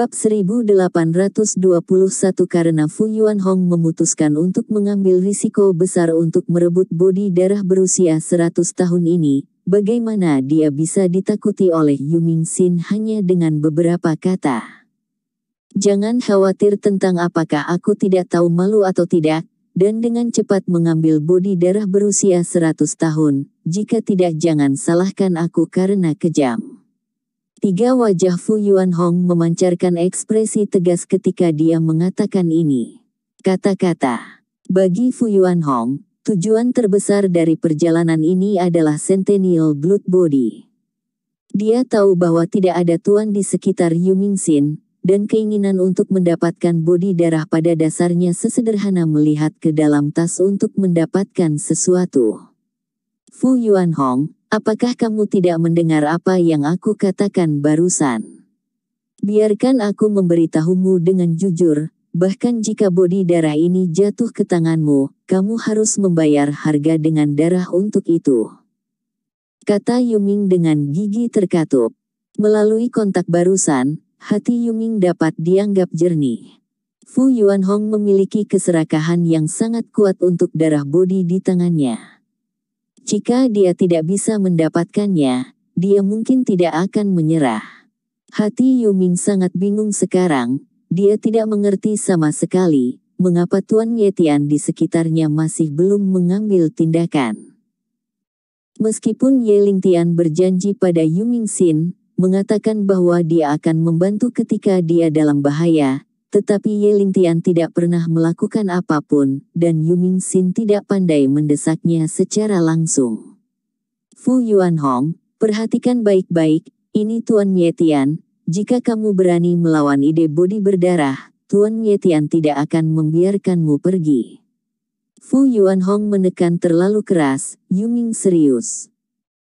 Bab 1821 karena Fu Yuan Hong memutuskan untuk mengambil risiko besar untuk merebut bodi darah berusia 100 tahun ini, bagaimana dia bisa ditakuti oleh Yuming Sin hanya dengan beberapa kata. Jangan khawatir tentang apakah aku tidak tahu malu atau tidak, dan dengan cepat mengambil bodi darah berusia 100 tahun, jika tidak jangan salahkan aku karena kejam. Tiga wajah Fu Hong memancarkan ekspresi tegas ketika dia mengatakan ini. Kata-kata. Bagi Fu Hong, tujuan terbesar dari perjalanan ini adalah Centennial Blood Body. Dia tahu bahwa tidak ada tuan di sekitar Yu Mingxin, dan keinginan untuk mendapatkan bodi darah pada dasarnya sesederhana melihat ke dalam tas untuk mendapatkan sesuatu. Fu Hong, Apakah kamu tidak mendengar apa yang aku katakan barusan? Biarkan aku memberitahumu dengan jujur, bahkan jika bodi darah ini jatuh ke tanganmu, kamu harus membayar harga dengan darah untuk itu. Kata Yuming dengan gigi terkatup. Melalui kontak barusan, hati Yuming dapat dianggap jernih. Fu Yuanhong memiliki keserakahan yang sangat kuat untuk darah bodi di tangannya. Jika dia tidak bisa mendapatkannya, dia mungkin tidak akan menyerah. Hati Yuming sangat bingung sekarang, dia tidak mengerti sama sekali mengapa Tuan Yetian di sekitarnya masih belum mengambil tindakan. Meskipun Ling Tian berjanji pada Yuming Xin, mengatakan bahwa dia akan membantu ketika dia dalam bahaya, tetapi Ye Tian tidak pernah melakukan apapun, dan Yuming Xin tidak pandai mendesaknya secara langsung. Fu Yuan Hong, perhatikan baik-baik, ini Tuan Ye Tian, jika kamu berani melawan ide bodi berdarah, Tuan Ye Tian tidak akan membiarkanmu pergi. Fu Yuan Hong menekan terlalu keras, Yu Ming serius.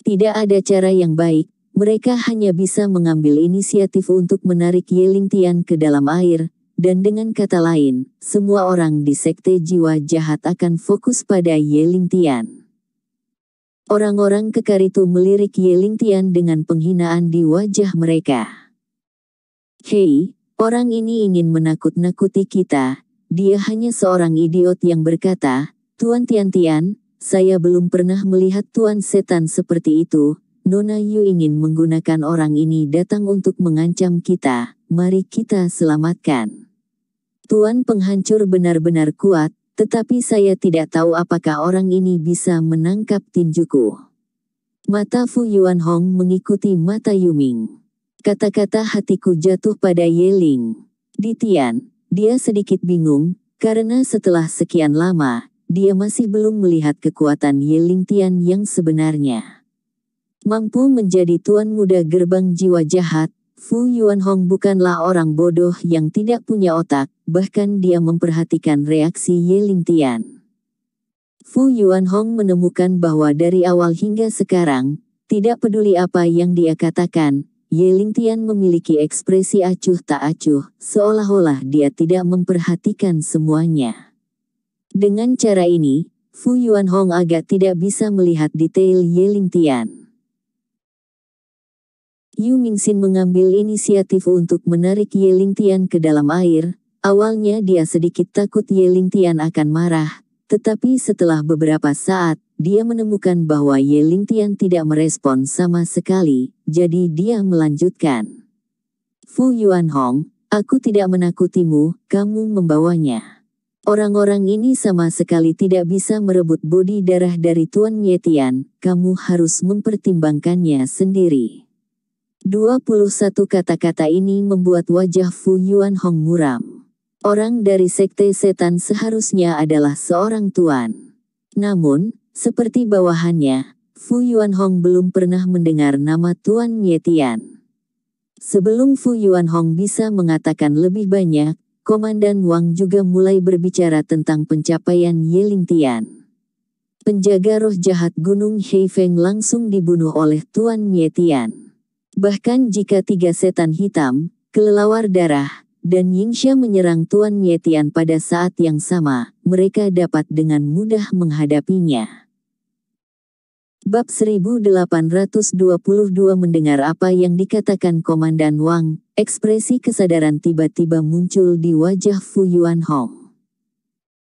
Tidak ada cara yang baik, mereka hanya bisa mengambil inisiatif untuk menarik Ye Tian ke dalam air, dan dengan kata lain, semua orang di sekte jiwa jahat akan fokus pada Ye Tian. Orang-orang kekar itu melirik Ye Tian dengan penghinaan di wajah mereka. Hei, orang ini ingin menakut-nakuti kita, dia hanya seorang idiot yang berkata, Tuan Tian-Tian, saya belum pernah melihat Tuan Setan seperti itu, Nona Yu ingin menggunakan orang ini datang untuk mengancam kita, mari kita selamatkan. Tuan penghancur benar-benar kuat, tetapi saya tidak tahu apakah orang ini bisa menangkap tinjuku. Mata Fu Yuan Hong mengikuti mata Yuming. Kata-kata hatiku jatuh pada Ye Ling. Di Tian, dia sedikit bingung, karena setelah sekian lama, dia masih belum melihat kekuatan Ye Ling Tian yang sebenarnya. Mampu menjadi tuan muda gerbang jiwa jahat, Fu Yuanhong bukanlah orang bodoh yang tidak punya otak, bahkan dia memperhatikan reaksi Ye Lingtian. Fu Yuanhong menemukan bahwa dari awal hingga sekarang, tidak peduli apa yang dia katakan, Ye Lingtian memiliki ekspresi acuh tak acuh, seolah-olah dia tidak memperhatikan semuanya. Dengan cara ini, Fu Yuanhong agak tidak bisa melihat detail Ye Lingtian. Yu Mingxin mengambil inisiatif untuk menarik Ye Lingtian ke dalam air. Awalnya dia sedikit takut Ye Lingtian akan marah, tetapi setelah beberapa saat, dia menemukan bahwa Ye Lingtian tidak merespon sama sekali, jadi dia melanjutkan. Fu Yuan Hong, aku tidak menakutimu, kamu membawanya. Orang-orang ini sama sekali tidak bisa merebut bodi darah dari Tuan Yetian, kamu harus mempertimbangkannya sendiri. 21 kata-kata ini membuat wajah Fu Yuan Hong muram. Orang dari sekte setan seharusnya adalah seorang tuan. Namun, seperti bawahannya, Fu Yuan Hong belum pernah mendengar nama Tuan Mietian. Sebelum Fu Yuan Hong bisa mengatakan lebih banyak, Komandan Wang juga mulai berbicara tentang pencapaian Yelintian. Tian. Penjaga roh jahat Gunung Heifeng langsung dibunuh oleh Tuan Mietian. Bahkan jika tiga setan hitam, kelelawar darah, dan Yingxia menyerang Tuan Yetian pada saat yang sama, mereka dapat dengan mudah menghadapinya. Bab 1822 mendengar apa yang dikatakan Komandan Wang, ekspresi kesadaran tiba-tiba muncul di wajah Fu Yuan Hong.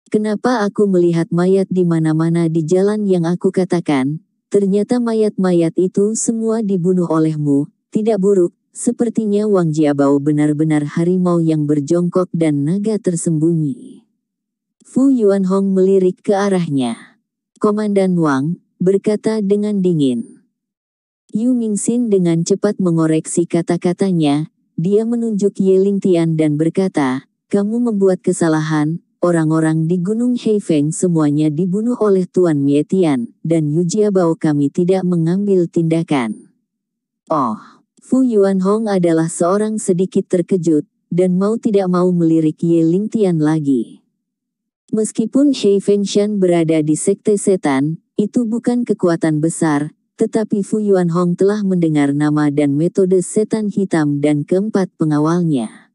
Kenapa aku melihat mayat di mana-mana di jalan yang aku katakan, Ternyata mayat-mayat itu semua dibunuh olehmu, tidak buruk, sepertinya Wang Jiabao benar-benar harimau yang berjongkok dan naga tersembunyi. Fu Yuanhong melirik ke arahnya. Komandan Wang, berkata dengan dingin. Yu Mingxin dengan cepat mengoreksi kata-katanya, dia menunjuk Ye Lingtian dan berkata, kamu membuat kesalahan, Orang-orang di Gunung Heifeng semuanya dibunuh oleh Tuan Mietian, dan Yujiabao kami tidak mengambil tindakan. Oh, Fu Yuan Hong adalah seorang sedikit terkejut, dan mau tidak mau melirik Ye Ling Tian lagi. Meskipun Heifeng Shan berada di sekte setan, itu bukan kekuatan besar, tetapi Fu Yuan Hong telah mendengar nama dan metode setan hitam dan keempat pengawalnya.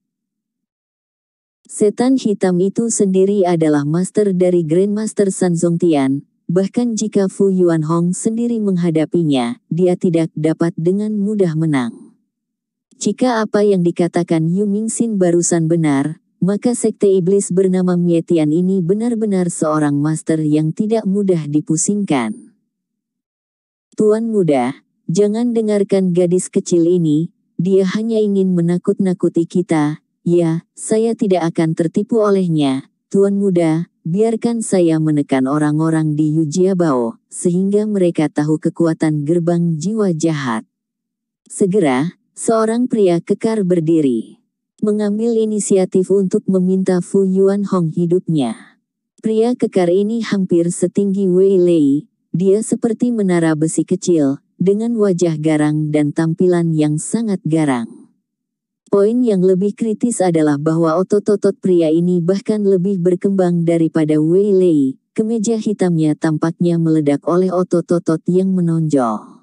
Setan hitam itu sendiri adalah master dari Grandmaster Sanzong Tian, bahkan jika Fu Yuan Hong sendiri menghadapinya, dia tidak dapat dengan mudah menang. Jika apa yang dikatakan Yu Mingxin barusan benar, maka sekte iblis bernama Mietian ini benar-benar seorang master yang tidak mudah dipusingkan. Tuan muda, jangan dengarkan gadis kecil ini, dia hanya ingin menakut-nakuti kita, Ya, saya tidak akan tertipu olehnya, Tuan Muda, biarkan saya menekan orang-orang di Yujiabao, sehingga mereka tahu kekuatan gerbang jiwa jahat. Segera, seorang pria kekar berdiri. Mengambil inisiatif untuk meminta Fu Yuan Hong hidupnya. Pria kekar ini hampir setinggi Wei Lei, dia seperti menara besi kecil, dengan wajah garang dan tampilan yang sangat garang. Poin yang lebih kritis adalah bahwa otot-otot pria ini bahkan lebih berkembang daripada Wei Lei. Kemeja hitamnya tampaknya meledak oleh otot-otot yang menonjol.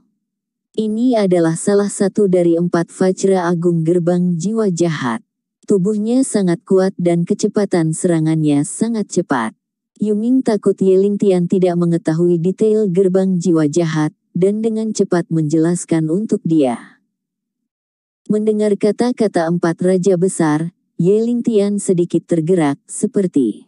Ini adalah salah satu dari empat Fajra Agung Gerbang Jiwa Jahat. Tubuhnya sangat kuat dan kecepatan serangannya sangat cepat. Yuming takut Yeling Tian tidak mengetahui detail gerbang jiwa jahat, dan dengan cepat menjelaskan untuk dia. Mendengar kata-kata empat raja besar, Ling Tian sedikit tergerak, seperti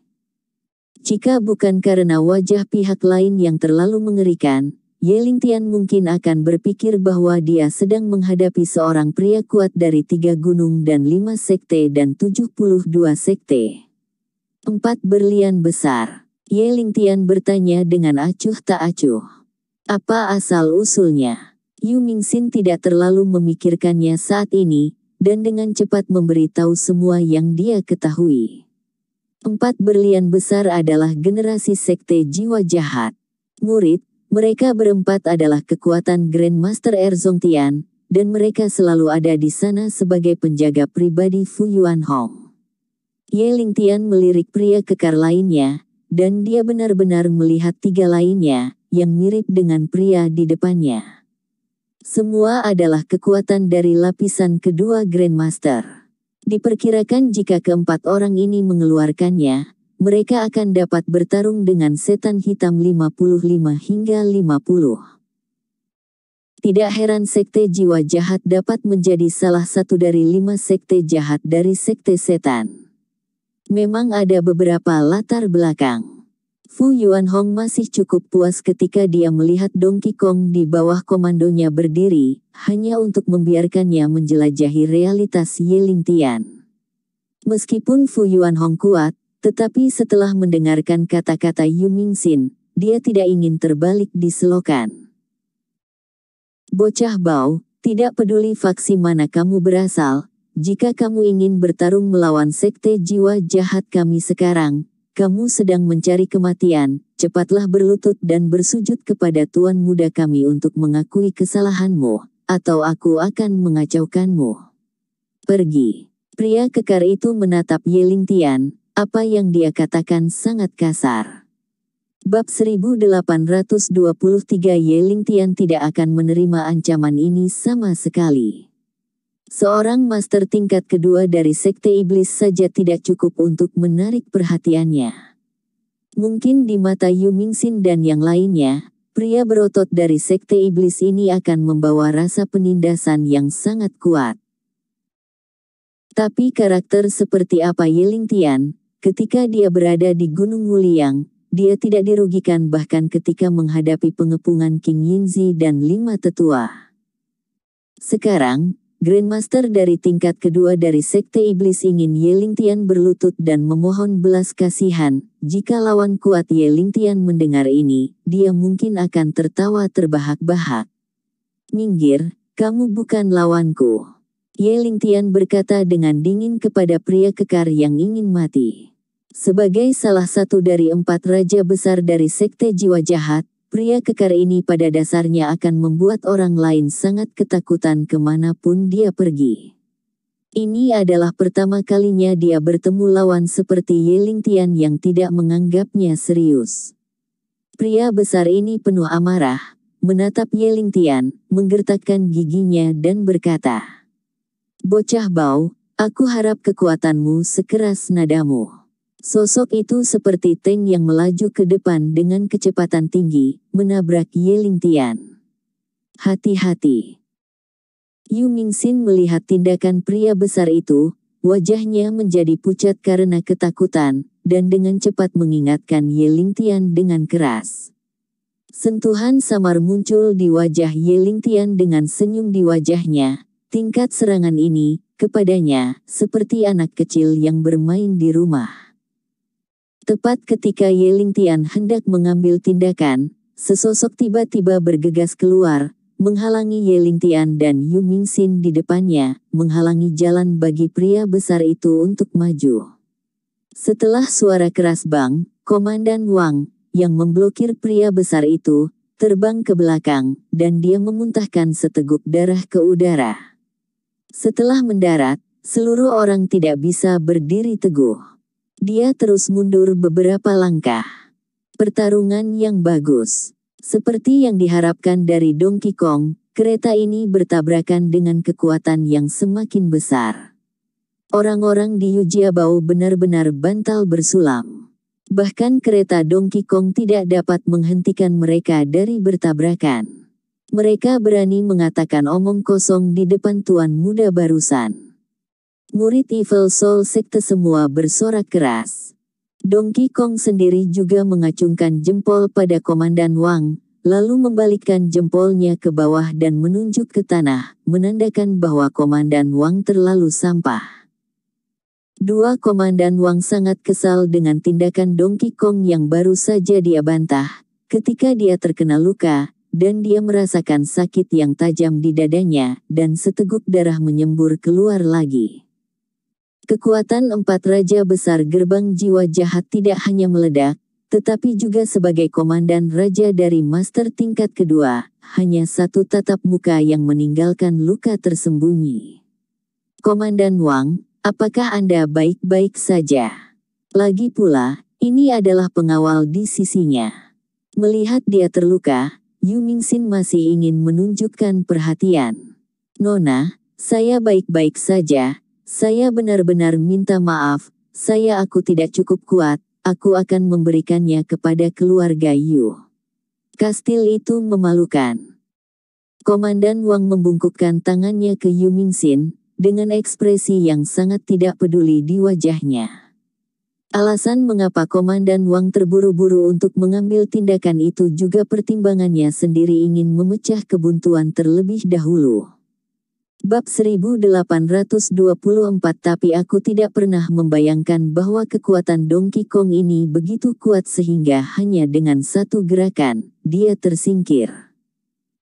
jika bukan karena wajah pihak lain yang terlalu mengerikan, Ling Tian mungkin akan berpikir bahwa dia sedang menghadapi seorang pria kuat dari tiga gunung dan lima sekte dan tujuh puluh dua sekte. Empat berlian besar. Ling Tian bertanya dengan acuh tak acuh. Apa asal-usulnya? Yu Mingxin tidak terlalu memikirkannya saat ini, dan dengan cepat memberitahu semua yang dia ketahui. Empat berlian besar adalah generasi sekte jiwa jahat. Murid, mereka berempat adalah kekuatan Grandmaster Erzong Tian, dan mereka selalu ada di sana sebagai penjaga pribadi Fu Yuan Hong. Ye Ling Tian melirik pria kekar lainnya, dan dia benar-benar melihat tiga lainnya, yang mirip dengan pria di depannya. Semua adalah kekuatan dari lapisan kedua Grandmaster. Diperkirakan jika keempat orang ini mengeluarkannya, mereka akan dapat bertarung dengan setan hitam 55 hingga 50. Tidak heran sekte jiwa jahat dapat menjadi salah satu dari lima sekte jahat dari sekte setan. Memang ada beberapa latar belakang. Fu Hong masih cukup puas ketika dia melihat Donkey Kong di bawah komandonya berdiri, hanya untuk membiarkannya menjelajahi realitas Yiling Tian. Meskipun Fu Hong kuat, tetapi setelah mendengarkan kata-kata Yu Mingxin, dia tidak ingin terbalik di selokan. Bocah bau, tidak peduli faksi mana kamu berasal, jika kamu ingin bertarung melawan sekte jiwa jahat kami sekarang, kamu sedang mencari kematian, cepatlah berlutut dan bersujud kepada Tuan muda kami untuk mengakui kesalahanmu, atau aku akan mengacaukanmu. Pergi. Pria kekar itu menatap Yeling Tian, apa yang dia katakan sangat kasar. Bab 1823 Yeling Tian tidak akan menerima ancaman ini sama sekali. Seorang master tingkat kedua dari sekte iblis saja tidak cukup untuk menarik perhatiannya. Mungkin di mata Yu Mingxin dan yang lainnya, pria berotot dari sekte iblis ini akan membawa rasa penindasan yang sangat kuat. Tapi karakter seperti apa Yiling Tian, ketika dia berada di Gunung Wuliang, dia tidak dirugikan bahkan ketika menghadapi pengepungan King Yinzi dan lima tetua. Sekarang, Grandmaster dari tingkat kedua dari Sekte Iblis ingin Yelintian berlutut dan memohon belas kasihan. Jika lawan kuat Yelingtian mendengar ini, dia mungkin akan tertawa terbahak-bahak. Minggir, kamu bukan lawanku. Yelintian berkata dengan dingin kepada pria kekar yang ingin mati. Sebagai salah satu dari empat raja besar dari Sekte Jiwa Jahat, Pria kekar ini pada dasarnya akan membuat orang lain sangat ketakutan kemanapun dia pergi. Ini adalah pertama kalinya dia bertemu lawan seperti Yeling Tian yang tidak menganggapnya serius. Pria besar ini penuh amarah, menatap Yeling Tian, menggertakkan giginya dan berkata, Bocah bau, aku harap kekuatanmu sekeras nadamu. Sosok itu seperti tank yang melaju ke depan dengan kecepatan tinggi, menabrak Ye Tian. Hati-hati. Yu Mingxin melihat tindakan pria besar itu, wajahnya menjadi pucat karena ketakutan, dan dengan cepat mengingatkan Ye Tian dengan keras. Sentuhan samar muncul di wajah Ye Tian dengan senyum di wajahnya. Tingkat serangan ini, kepadanya, seperti anak kecil yang bermain di rumah. Tepat ketika Ling Tian hendak mengambil tindakan, sesosok tiba-tiba bergegas keluar, menghalangi Ling Tian dan Yu Ming Xin di depannya, menghalangi jalan bagi pria besar itu untuk maju. Setelah suara keras bang, Komandan Wang, yang memblokir pria besar itu, terbang ke belakang, dan dia memuntahkan seteguk darah ke udara. Setelah mendarat, seluruh orang tidak bisa berdiri teguh. Dia terus mundur beberapa langkah. Pertarungan yang bagus. Seperti yang diharapkan dari Donkey Kong, kereta ini bertabrakan dengan kekuatan yang semakin besar. Orang-orang di Yujiabao benar-benar bantal bersulam. Bahkan kereta Donkey Kong tidak dapat menghentikan mereka dari bertabrakan. Mereka berani mengatakan omong kosong di depan tuan muda barusan. Murid Evil Soul Sekte semua bersorak keras. Donkey Kong sendiri juga mengacungkan jempol pada Komandan Wang, lalu membalikkan jempolnya ke bawah dan menunjuk ke tanah, menandakan bahwa Komandan Wang terlalu sampah. Dua Komandan Wang sangat kesal dengan tindakan Donkey Kong yang baru saja dia bantah, ketika dia terkena luka, dan dia merasakan sakit yang tajam di dadanya, dan seteguk darah menyembur keluar lagi. Kekuatan empat raja besar gerbang jiwa jahat tidak hanya meledak, tetapi juga sebagai komandan raja dari master tingkat kedua, hanya satu tatap muka yang meninggalkan luka tersembunyi. Komandan Wang, apakah Anda baik-baik saja? Lagi pula, ini adalah pengawal di sisinya. Melihat dia terluka, Yu Mingxin masih ingin menunjukkan perhatian. Nona, saya baik-baik saja, saya benar-benar minta maaf, saya aku tidak cukup kuat, aku akan memberikannya kepada keluarga Yu. Kastil itu memalukan. Komandan Wang membungkukkan tangannya ke Yu Mingxin, dengan ekspresi yang sangat tidak peduli di wajahnya. Alasan mengapa Komandan Wang terburu-buru untuk mengambil tindakan itu juga pertimbangannya sendiri ingin memecah kebuntuan terlebih dahulu. Bab 1824 Tapi aku tidak pernah membayangkan bahwa kekuatan Donkey Kong ini begitu kuat sehingga hanya dengan satu gerakan, dia tersingkir.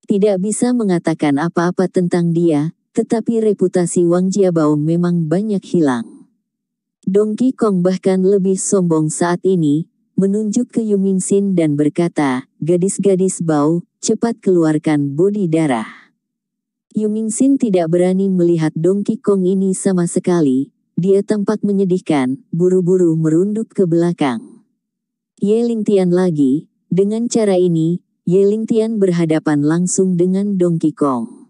Tidak bisa mengatakan apa-apa tentang dia, tetapi reputasi Wang Jiabao memang banyak hilang. Donkey Kong bahkan lebih sombong saat ini, menunjuk ke Yumin Sin dan berkata, gadis-gadis bau, cepat keluarkan bodi darah. Yu Xin tidak berani melihat Donkey Kong ini sama sekali, dia tampak menyedihkan, buru-buru merunduk ke belakang. Ye Tian lagi, dengan cara ini, Ye Tian berhadapan langsung dengan Donkey Kong.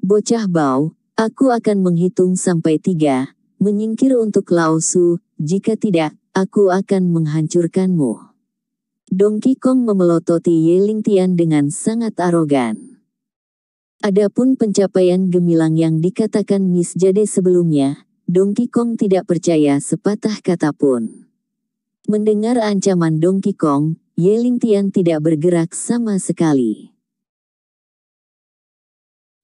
Bocah bau, aku akan menghitung sampai tiga, menyingkir untuk Su, jika tidak, aku akan menghancurkanmu. Donkey Kong memelototi Ye Tian dengan sangat arogan. Adapun pencapaian gemilang yang dikatakan Miss Jade sebelumnya, Donkey Kong tidak percaya sepatah kata pun. Mendengar ancaman Donkey Kong, Ling Tian tidak bergerak sama sekali.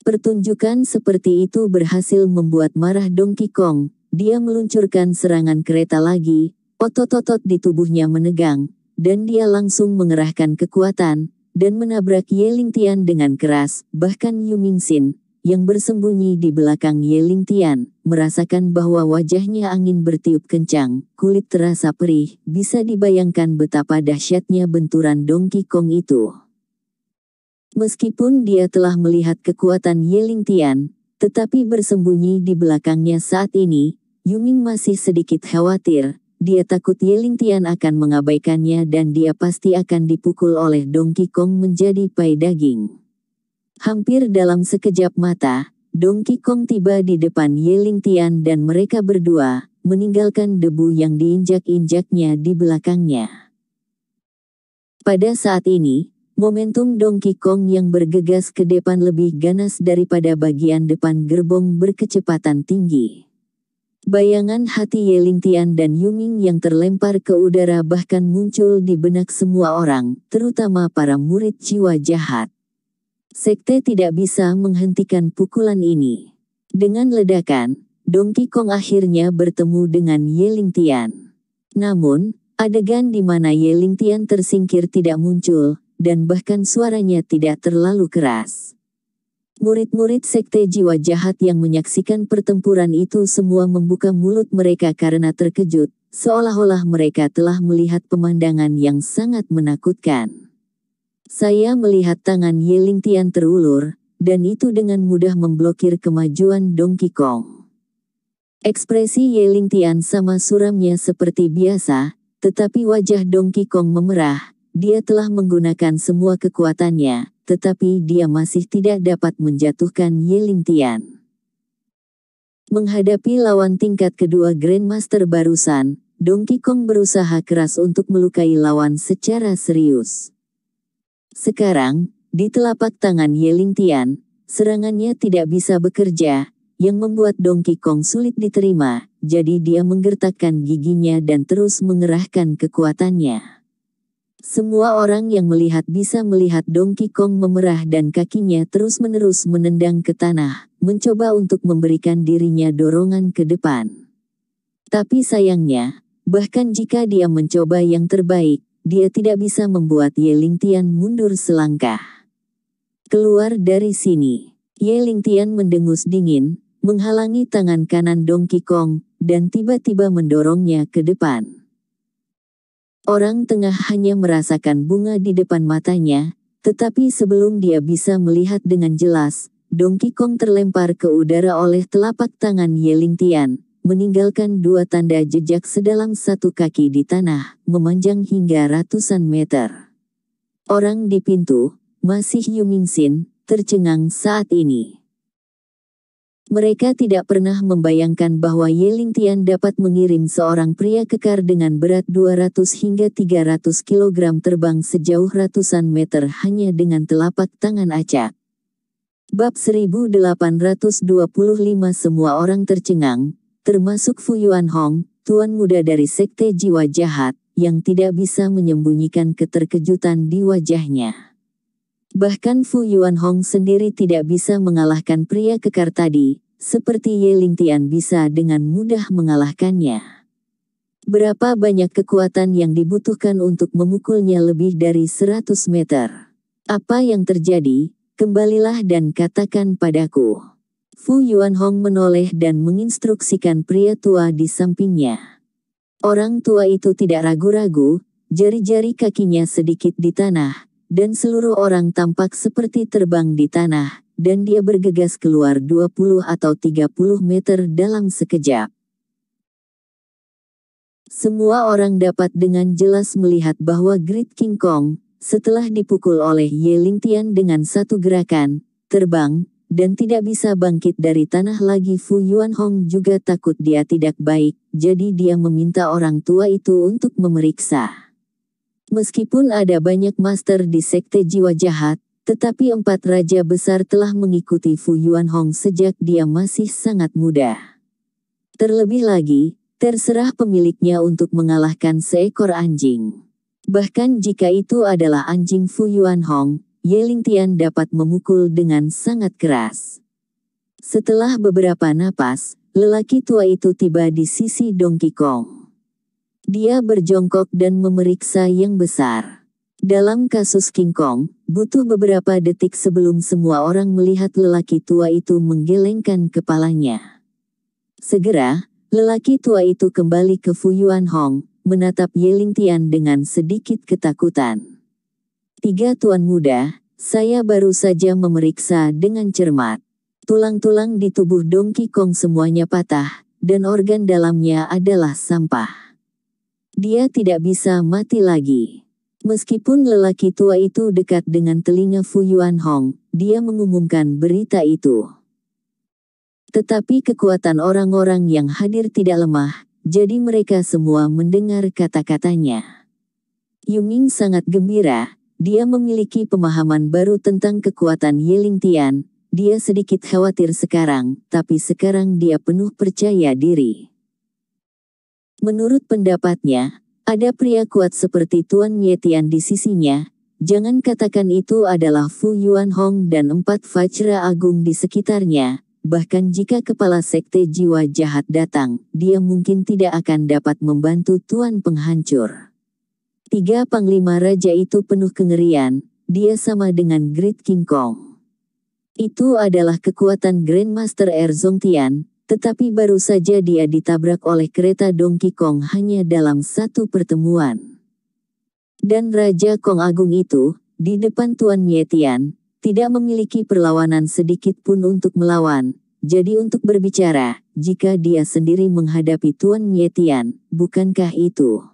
Pertunjukan seperti itu berhasil membuat marah Donkey Kong. Dia meluncurkan serangan kereta lagi, otot-otot di tubuhnya menegang, dan dia langsung mengerahkan kekuatan, dan menabrak Ye Tian dengan keras, bahkan Yu Xin, yang bersembunyi di belakang Ye Tian, merasakan bahwa wajahnya angin bertiup kencang, kulit terasa perih, bisa dibayangkan betapa dahsyatnya benturan Donkey Kong itu. Meskipun dia telah melihat kekuatan Ye Tian, tetapi bersembunyi di belakangnya saat ini, Yuming masih sedikit khawatir, dia takut Yeling Tian akan mengabaikannya dan dia pasti akan dipukul oleh Donkey Kong menjadi pai daging. Hampir dalam sekejap mata, Donkey Kong tiba di depan Yeling Tian dan mereka berdua meninggalkan debu yang diinjak-injaknya di belakangnya. Pada saat ini, momentum Donkey Kong yang bergegas ke depan lebih ganas daripada bagian depan gerbong berkecepatan tinggi. Bayangan hati Yelintian dan Yuming yang terlempar ke udara bahkan muncul di benak semua orang, terutama para murid jiwa jahat. Sekte tidak bisa menghentikan pukulan ini. Dengan ledakan, Donkey Kong akhirnya bertemu dengan Yelintian. Namun, adegan di mana Yelintian tersingkir tidak muncul, dan bahkan suaranya tidak terlalu keras. Murid-murid sekte jiwa jahat yang menyaksikan pertempuran itu semua membuka mulut mereka karena terkejut, seolah-olah mereka telah melihat pemandangan yang sangat menakutkan. Saya melihat tangan Yeling Tian terulur, dan itu dengan mudah memblokir kemajuan Donkey Kong. Ekspresi Yeling Tian sama suramnya seperti biasa, tetapi wajah Donkey Kong memerah, dia telah menggunakan semua kekuatannya, tetapi dia masih tidak dapat menjatuhkan Yeling Tian. Menghadapi lawan tingkat kedua Grandmaster barusan, Donkey Kong berusaha keras untuk melukai lawan secara serius. Sekarang, di telapak tangan Yeling Tian, serangannya tidak bisa bekerja, yang membuat Donkey Kong sulit diterima, jadi dia menggertakkan giginya dan terus mengerahkan kekuatannya. Semua orang yang melihat bisa melihat Donkey Kong memerah dan kakinya terus-menerus menendang ke tanah, mencoba untuk memberikan dirinya dorongan ke depan. Tapi sayangnya, bahkan jika dia mencoba yang terbaik, dia tidak bisa membuat Yelintian mundur selangkah. Keluar dari sini, Yelintian mendengus dingin, menghalangi tangan kanan Donkey Kong, dan tiba-tiba mendorongnya ke depan. Orang tengah hanya merasakan bunga di depan matanya, tetapi sebelum dia bisa melihat dengan jelas, Donkey Kong terlempar ke udara oleh telapak tangan Yeling Tian, meninggalkan dua tanda jejak sedalam satu kaki di tanah, memanjang hingga ratusan meter. Orang di pintu, masih Xin, tercengang saat ini. Mereka tidak pernah membayangkan bahwa Yeling Tian dapat mengirim seorang pria kekar dengan berat 200 hingga 300 kg terbang sejauh ratusan meter hanya dengan telapak tangan acak. Bab 1825 Semua orang tercengang, termasuk Fu Yuan Hong, tuan muda dari sekte jiwa jahat, yang tidak bisa menyembunyikan keterkejutan di wajahnya. Bahkan Fu Yuan Hong sendiri tidak bisa mengalahkan pria kekar tadi, seperti Ye Lingtian bisa dengan mudah mengalahkannya. Berapa banyak kekuatan yang dibutuhkan untuk memukulnya lebih dari 100 meter? Apa yang terjadi? Kembalilah dan katakan padaku. Fu Yuan Hong menoleh dan menginstruksikan pria tua di sampingnya. Orang tua itu tidak ragu-ragu, jari-jari kakinya sedikit di tanah, dan seluruh orang tampak seperti terbang di tanah, dan dia bergegas keluar 20 atau 30 meter dalam sekejap. Semua orang dapat dengan jelas melihat bahwa Great King Kong, setelah dipukul oleh Ye Lingtian dengan satu gerakan, terbang, dan tidak bisa bangkit dari tanah lagi Fu Yuan Hong juga takut dia tidak baik, jadi dia meminta orang tua itu untuk memeriksa. Meskipun ada banyak master di sekte jiwa jahat, tetapi empat raja besar telah mengikuti Fu Yuanhong sejak dia masih sangat muda. Terlebih lagi, terserah pemiliknya untuk mengalahkan seekor anjing. Bahkan jika itu adalah anjing Fu Yuanhong, Ling Tian dapat memukul dengan sangat keras. Setelah beberapa napas, lelaki tua itu tiba di sisi Dong Kong. Dia berjongkok dan memeriksa yang besar. Dalam kasus King Kong, butuh beberapa detik sebelum semua orang melihat lelaki tua itu menggelengkan kepalanya. Segera, lelaki tua itu kembali ke Fu Yuan Hong, menatap Yeling Tian dengan sedikit ketakutan. Tiga tuan muda, saya baru saja memeriksa dengan cermat. Tulang-tulang di tubuh Donkey Kong semuanya patah, dan organ dalamnya adalah sampah. Dia tidak bisa mati lagi. Meskipun lelaki tua itu dekat dengan telinga Fu Yuan Hong, dia mengumumkan berita itu. Tetapi kekuatan orang-orang yang hadir tidak lemah, jadi mereka semua mendengar kata-katanya. Yuming sangat gembira, dia memiliki pemahaman baru tentang kekuatan Yeling Tian, dia sedikit khawatir sekarang, tapi sekarang dia penuh percaya diri. Menurut pendapatnya, ada pria kuat seperti Tuan Yetian di sisinya, jangan katakan itu adalah Fu Yuan Hong dan empat Fajra Agung di sekitarnya, bahkan jika kepala sekte jiwa jahat datang, dia mungkin tidak akan dapat membantu Tuan Penghancur. Tiga panglima raja itu penuh kengerian, dia sama dengan Great King Kong. Itu adalah kekuatan Grandmaster Er Zongtian, tetapi baru saja dia ditabrak oleh kereta Donkey Kong hanya dalam satu pertemuan. Dan Raja Kong Agung itu, di depan Tuan Mietian, tidak memiliki perlawanan sedikit pun untuk melawan, jadi untuk berbicara, jika dia sendiri menghadapi Tuan Mietian, bukankah itu?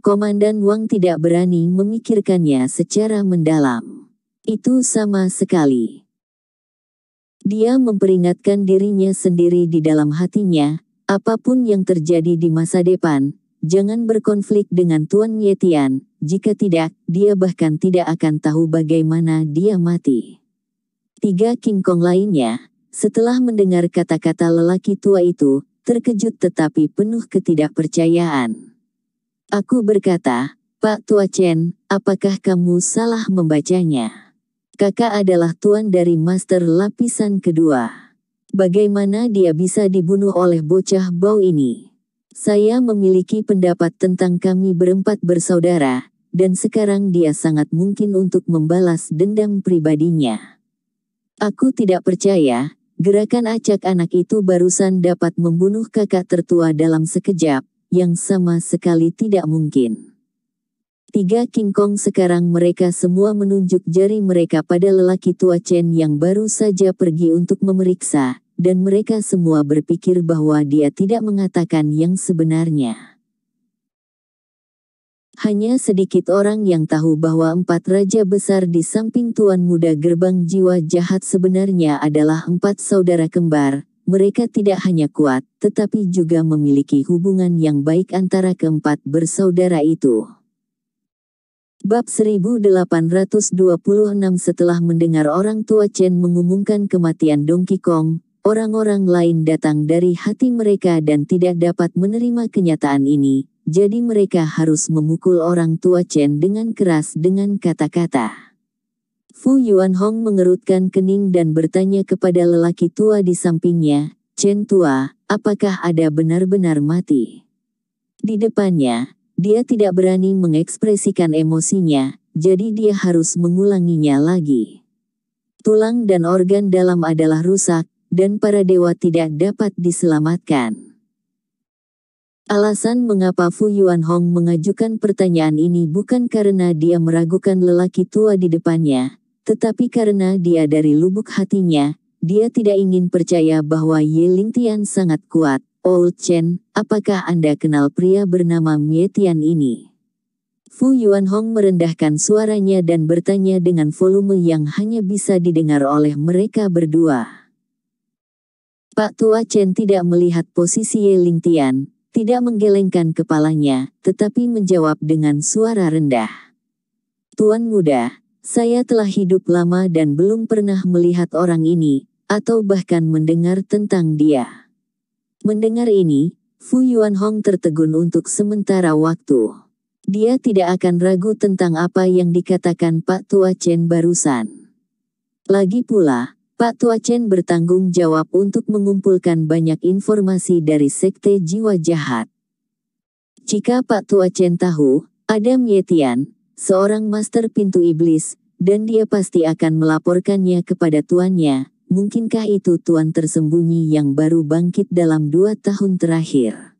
Komandan Wang tidak berani memikirkannya secara mendalam. Itu sama sekali. Dia memperingatkan dirinya sendiri di dalam hatinya, apapun yang terjadi di masa depan, jangan berkonflik dengan Tuan Yetian, jika tidak, dia bahkan tidak akan tahu bagaimana dia mati. Tiga King Kong lainnya, setelah mendengar kata-kata lelaki tua itu, terkejut tetapi penuh ketidakpercayaan. Aku berkata, Pak Tua Chen, apakah kamu salah membacanya? Kakak adalah tuan dari master lapisan kedua. Bagaimana dia bisa dibunuh oleh bocah bau ini? Saya memiliki pendapat tentang kami berempat bersaudara, dan sekarang dia sangat mungkin untuk membalas dendam pribadinya. Aku tidak percaya, gerakan acak anak itu barusan dapat membunuh kakak tertua dalam sekejap, yang sama sekali tidak mungkin. Tiga King Kong sekarang mereka semua menunjuk jari mereka pada lelaki tua Chen yang baru saja pergi untuk memeriksa, dan mereka semua berpikir bahwa dia tidak mengatakan yang sebenarnya. Hanya sedikit orang yang tahu bahwa empat raja besar di samping tuan muda gerbang jiwa jahat sebenarnya adalah empat saudara kembar, mereka tidak hanya kuat, tetapi juga memiliki hubungan yang baik antara keempat bersaudara itu. Bab 1826 Setelah mendengar orang tua Chen mengumumkan kematian Dong Kong, orang-orang lain datang dari hati mereka dan tidak dapat menerima kenyataan ini, jadi mereka harus memukul orang tua Chen dengan keras dengan kata-kata. Fu Yuan Hong mengerutkan kening dan bertanya kepada lelaki tua di sampingnya, Chen tua, apakah ada benar-benar mati? Di depannya, dia tidak berani mengekspresikan emosinya, jadi dia harus mengulanginya lagi. Tulang dan organ dalam adalah rusak, dan para dewa tidak dapat diselamatkan. Alasan mengapa Fu Yuan Hong mengajukan pertanyaan ini bukan karena dia meragukan lelaki tua di depannya, tetapi karena dia dari lubuk hatinya, dia tidak ingin percaya bahwa Ye Ling Tian sangat kuat, Old Chen, apakah Anda kenal pria bernama Mie Tian ini? Fu Yuan Hong merendahkan suaranya dan bertanya dengan volume yang hanya bisa didengar oleh mereka berdua. Pak Tua Chen tidak melihat posisi Ye Ling Tian, tidak menggelengkan kepalanya, tetapi menjawab dengan suara rendah. Tuan muda, saya telah hidup lama dan belum pernah melihat orang ini, atau bahkan mendengar tentang dia. Mendengar ini, Fu Hong tertegun untuk sementara waktu. Dia tidak akan ragu tentang apa yang dikatakan Pak Tua Chen barusan. Lagi pula, Pak Tua Chen bertanggung jawab untuk mengumpulkan banyak informasi dari sekte jiwa jahat. Jika Pak Tua Chen tahu, ada Mietian, seorang master pintu iblis, dan dia pasti akan melaporkannya kepada tuannya, Mungkinkah itu tuan tersembunyi yang baru bangkit dalam dua tahun terakhir?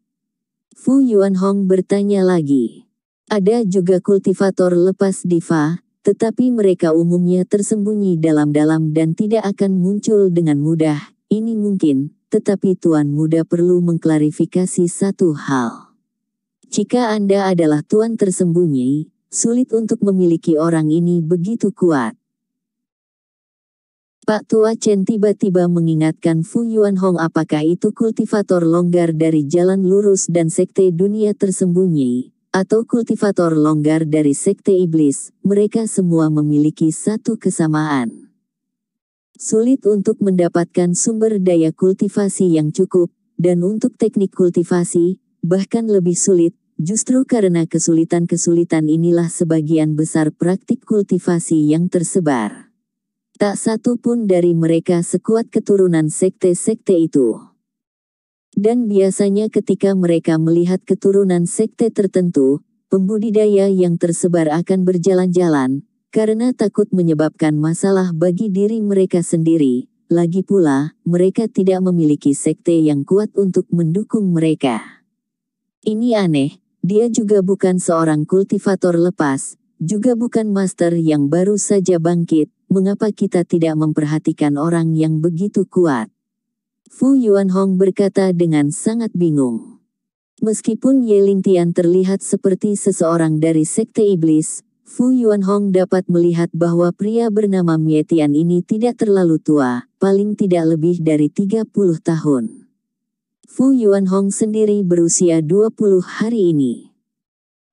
Fu Yuan Hong bertanya lagi. Ada juga kultivator lepas diva, tetapi mereka umumnya tersembunyi dalam-dalam dan tidak akan muncul dengan mudah. Ini mungkin, tetapi tuan muda perlu mengklarifikasi satu hal. Jika Anda adalah tuan tersembunyi, sulit untuk memiliki orang ini begitu kuat. Pak Tua Chen tiba-tiba mengingatkan Fu Yuan Hong apakah itu kultivator longgar dari jalan lurus dan sekte dunia tersembunyi, atau kultivator longgar dari sekte iblis, mereka semua memiliki satu kesamaan. Sulit untuk mendapatkan sumber daya kultivasi yang cukup, dan untuk teknik kultivasi, bahkan lebih sulit, justru karena kesulitan-kesulitan inilah sebagian besar praktik kultivasi yang tersebar. Tak satu pun dari mereka sekuat keturunan sekte-sekte itu. Dan biasanya ketika mereka melihat keturunan sekte tertentu, pembudidaya yang tersebar akan berjalan-jalan, karena takut menyebabkan masalah bagi diri mereka sendiri. Lagi pula, mereka tidak memiliki sekte yang kuat untuk mendukung mereka. Ini aneh, dia juga bukan seorang kultivator lepas, juga bukan master yang baru saja bangkit, mengapa kita tidak memperhatikan orang yang begitu kuat? Fu Yuanhong berkata dengan sangat bingung. Meskipun Ye Lingtian terlihat seperti seseorang dari sekte iblis, Fu Yuanhong dapat melihat bahwa pria bernama Mie Tian ini tidak terlalu tua, paling tidak lebih dari 30 tahun. Fu Yuanhong sendiri berusia 20 hari ini.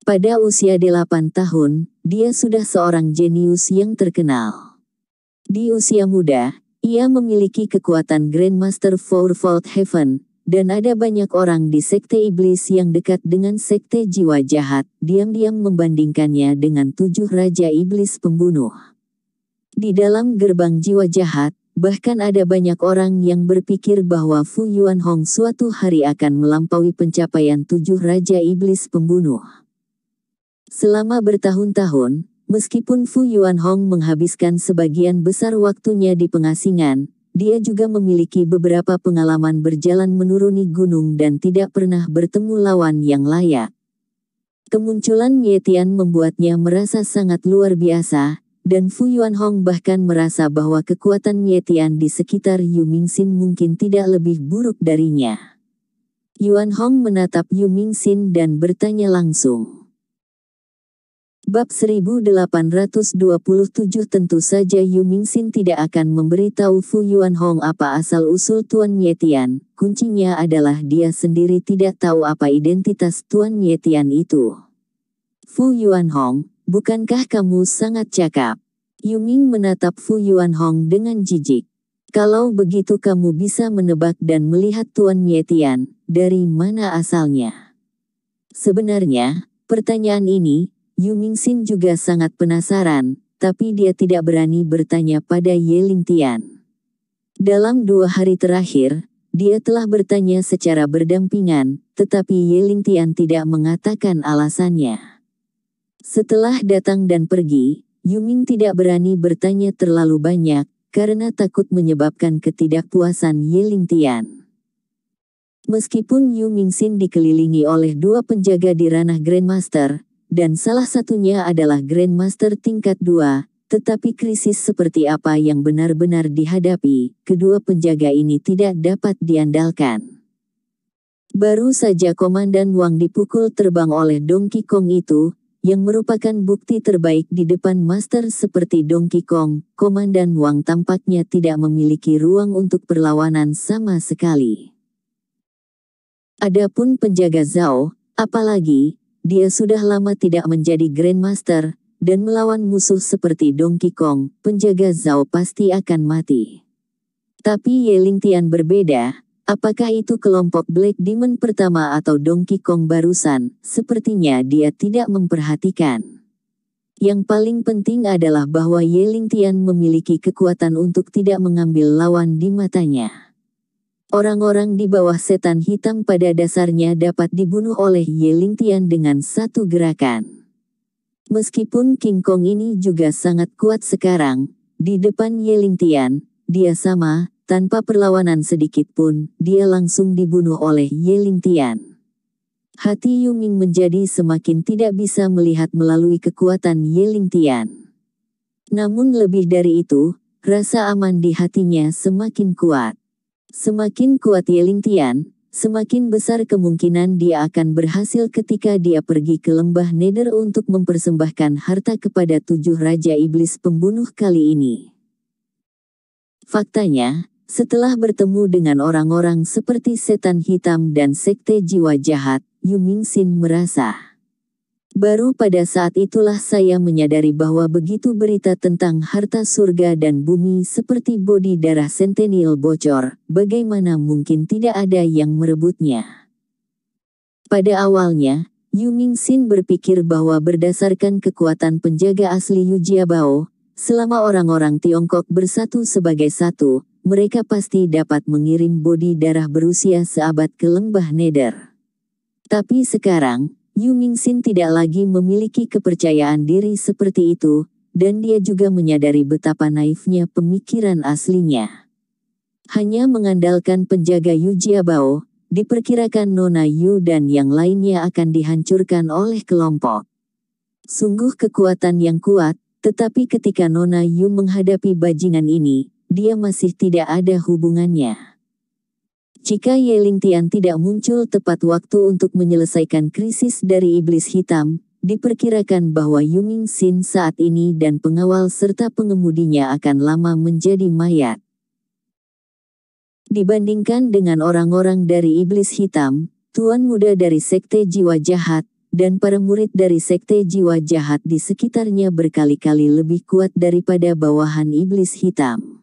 Pada usia 8 tahun, dia sudah seorang jenius yang terkenal. Di usia muda, ia memiliki kekuatan Grandmaster Fourfold Heaven, dan ada banyak orang di sekte iblis yang dekat dengan sekte jiwa jahat, diam-diam membandingkannya dengan tujuh raja iblis pembunuh. Di dalam gerbang jiwa jahat, bahkan ada banyak orang yang berpikir bahwa Fu Yuan Hong suatu hari akan melampaui pencapaian tujuh raja iblis pembunuh. Selama bertahun-tahun, Meskipun Fu Yuanhong menghabiskan sebagian besar waktunya di pengasingan, dia juga memiliki beberapa pengalaman berjalan menuruni gunung dan tidak pernah bertemu lawan yang layak. Kemunculan Tian membuatnya merasa sangat luar biasa, dan Fu Yuanhong bahkan merasa bahwa kekuatan Tian di sekitar Yu Mingxin mungkin tidak lebih buruk darinya. Yuanhong menatap Yu Mingxin dan bertanya langsung. Bab 1827 tentu saja Yu Mingxin tidak akan memberitahu Fu Yuan Hong apa asal-usul Tuan Yetian. Kuncinya adalah dia sendiri tidak tahu apa identitas Tuan Yetian itu. Fu Yuan Hong, bukankah kamu sangat cakap? Yu Ming menatap Fu Yuan Hong dengan jijik. Kalau begitu kamu bisa menebak dan melihat Tuan Yetian, dari mana asalnya? Sebenarnya, pertanyaan ini, Yu Mingxin juga sangat penasaran, tapi dia tidak berani bertanya pada Ye Lingtian. Dalam dua hari terakhir, dia telah bertanya secara berdampingan, tetapi Ye Lingtian tidak mengatakan alasannya. Setelah datang dan pergi, Yuming tidak berani bertanya terlalu banyak, karena takut menyebabkan ketidakpuasan Ye Lingtian. Meskipun Yu Mingxin dikelilingi oleh dua penjaga di ranah Grandmaster, dan salah satunya adalah Grandmaster tingkat 2, tetapi krisis seperti apa yang benar-benar dihadapi, kedua penjaga ini tidak dapat diandalkan. Baru saja Komandan Wang dipukul terbang oleh Donkey Kong itu, yang merupakan bukti terbaik di depan Master seperti Donkey Kong, Komandan Wang tampaknya tidak memiliki ruang untuk perlawanan sama sekali. Adapun penjaga Zhao, apalagi, dia sudah lama tidak menjadi Grandmaster, dan melawan musuh seperti Donkey Kong, penjaga Zhao pasti akan mati. Tapi Ye Ling Tian berbeda, apakah itu kelompok Black Demon pertama atau Donkey Kong barusan, sepertinya dia tidak memperhatikan. Yang paling penting adalah bahwa Ye Ling Tian memiliki kekuatan untuk tidak mengambil lawan di matanya. Orang-orang di bawah setan hitam pada dasarnya dapat dibunuh oleh Ling Tian dengan satu gerakan. Meskipun King Kong ini juga sangat kuat sekarang, di depan Ling Tian, dia sama, tanpa perlawanan sedikit pun, dia langsung dibunuh oleh Ling Tian. Hati Yuming menjadi semakin tidak bisa melihat melalui kekuatan Ling Tian. Namun lebih dari itu, rasa aman di hatinya semakin kuat. Semakin kuat Tian, semakin besar kemungkinan dia akan berhasil ketika dia pergi ke lembah Nether untuk mempersembahkan harta kepada tujuh raja iblis pembunuh kali ini. Faktanya, setelah bertemu dengan orang-orang seperti setan hitam dan sekte jiwa jahat, Yuming Xin merasa Baru pada saat itulah saya menyadari bahwa begitu berita tentang harta surga dan bumi seperti bodi darah sentenil bocor, bagaimana mungkin tidak ada yang merebutnya. Pada awalnya, Yu Mingxin berpikir bahwa berdasarkan kekuatan penjaga asli Yu Jiabao, selama orang-orang Tiongkok bersatu sebagai satu, mereka pasti dapat mengirim bodi darah berusia seabad ke lembah Neder. Tapi sekarang, Yu Mingxin tidak lagi memiliki kepercayaan diri seperti itu, dan dia juga menyadari betapa naifnya pemikiran aslinya. Hanya mengandalkan penjaga Yu Jiabao, diperkirakan Nona Yu dan yang lainnya akan dihancurkan oleh kelompok. Sungguh kekuatan yang kuat, tetapi ketika Nona Yu menghadapi bajingan ini, dia masih tidak ada hubungannya. Jika Ling Tian tidak muncul tepat waktu untuk menyelesaikan krisis dari iblis hitam, diperkirakan bahwa Yuming Sin saat ini dan pengawal serta pengemudinya akan lama menjadi mayat. Dibandingkan dengan orang-orang dari iblis hitam, tuan muda dari sekte jiwa jahat, dan para murid dari sekte jiwa jahat di sekitarnya berkali-kali lebih kuat daripada bawahan iblis hitam.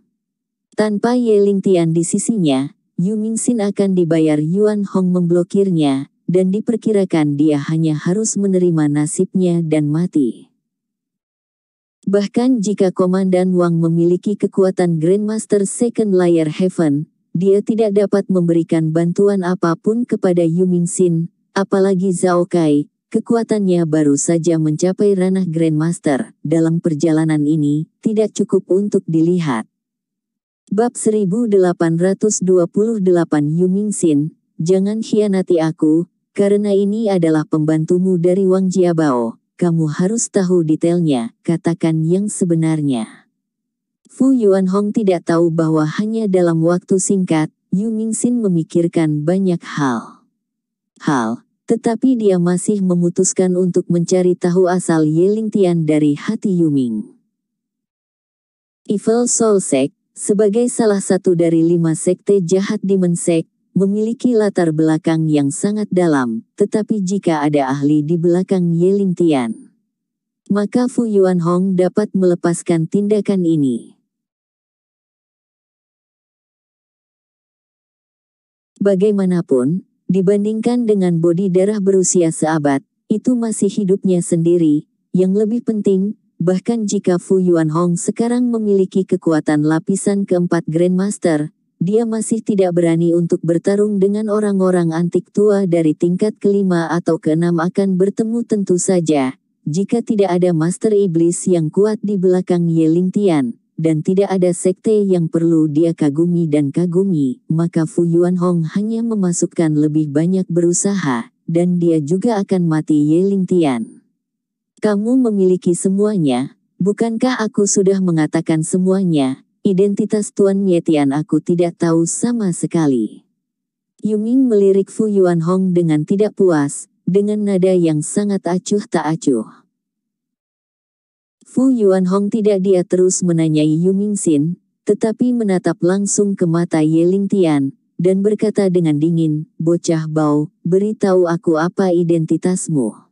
Tanpa Ling Tian di sisinya, Yu Mingxin akan dibayar Yuan Hong memblokirnya, dan diperkirakan dia hanya harus menerima nasibnya dan mati. Bahkan jika Komandan Wang memiliki kekuatan Grandmaster Second Layer Heaven, dia tidak dapat memberikan bantuan apapun kepada Yu Mingxin, apalagi Zhao Kai, kekuatannya baru saja mencapai ranah Grandmaster. Dalam perjalanan ini, tidak cukup untuk dilihat. Bab 1828 Yuminsin, jangan khianati aku, karena ini adalah pembantumu dari Wang Jiabao. Kamu harus tahu detailnya, katakan yang sebenarnya. Fu Yuan Hong tidak tahu bahwa hanya dalam waktu singkat, Yu Mingxin memikirkan banyak hal. Hal, tetapi dia masih memutuskan untuk mencari tahu asal Yeling Tian dari hati Yuming. Evil Soul Sect, sebagai salah satu dari lima sekte jahat di Mensek, memiliki latar belakang yang sangat dalam, tetapi jika ada ahli di belakang Yeling Tian, maka Fu Yuan Hong dapat melepaskan tindakan ini. Bagaimanapun, dibandingkan dengan bodi darah berusia seabad, itu masih hidupnya sendiri, yang lebih penting, Bahkan jika Fu Hong sekarang memiliki kekuatan lapisan keempat Grandmaster, dia masih tidak berani untuk bertarung dengan orang-orang antik tua dari tingkat kelima atau keenam akan bertemu tentu saja. Jika tidak ada Master Iblis yang kuat di belakang Ling Tian, dan tidak ada sekte yang perlu dia kagumi dan kagumi, maka Fu Hong hanya memasukkan lebih banyak berusaha, dan dia juga akan mati Ling Tian. Kamu memiliki semuanya, bukankah aku sudah mengatakan semuanya? Identitas Tuan Mietian aku tidak tahu sama sekali. Yuming melirik Fu Yuan Hong dengan tidak puas, dengan nada yang sangat acuh tak acuh. Fu Yuan Hong tidak dia terus menanyai Yuming Xin, tetapi menatap langsung ke mata Ye Ling Tian, dan berkata dengan dingin, Bocah Bau, beritahu aku apa identitasmu.